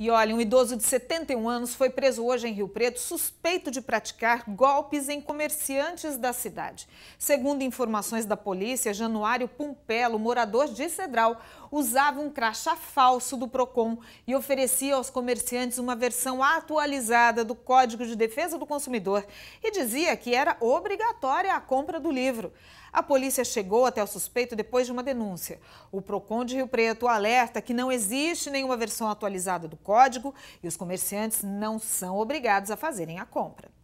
E olha, um idoso de 71 anos foi preso hoje em Rio Preto, suspeito de praticar golpes em comerciantes da cidade. Segundo informações da polícia, Januário Pumpelo, morador de Cedral, usava um crachá falso do Procon e oferecia aos comerciantes uma versão atualizada do Código de Defesa do Consumidor e dizia que era obrigatória a compra do livro. A polícia chegou até o suspeito depois de uma denúncia. O Procon de Rio Preto alerta que não existe nenhuma versão atualizada do código e os comerciantes não são obrigados a fazerem a compra.